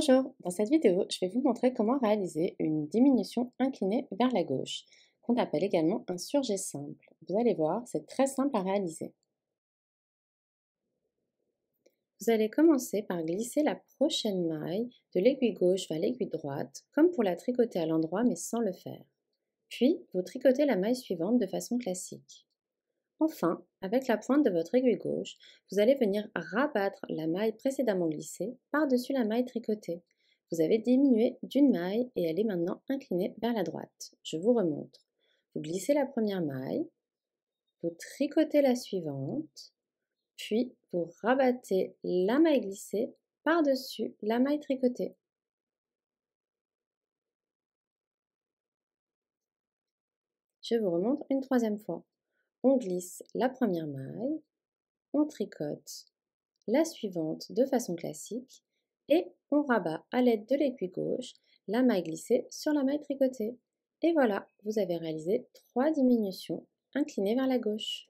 Bonjour, dans cette vidéo, je vais vous montrer comment réaliser une diminution inclinée vers la gauche, qu'on appelle également un surjet simple. Vous allez voir, c'est très simple à réaliser. Vous allez commencer par glisser la prochaine maille de l'aiguille gauche vers l'aiguille droite, comme pour la tricoter à l'endroit mais sans le faire. Puis, vous tricotez la maille suivante de façon classique. Enfin, avec la pointe de votre aiguille gauche, vous allez venir rabattre la maille précédemment glissée par-dessus la maille tricotée. Vous avez diminué d'une maille et elle est maintenant inclinée vers la droite. Je vous remontre. Vous glissez la première maille, vous tricotez la suivante, puis vous rabattez la maille glissée par-dessus la maille tricotée. Je vous remontre une troisième fois on glisse la première maille, on tricote la suivante de façon classique et on rabat à l'aide de l'aiguille gauche la maille glissée sur la maille tricotée. Et voilà, vous avez réalisé trois diminutions inclinées vers la gauche.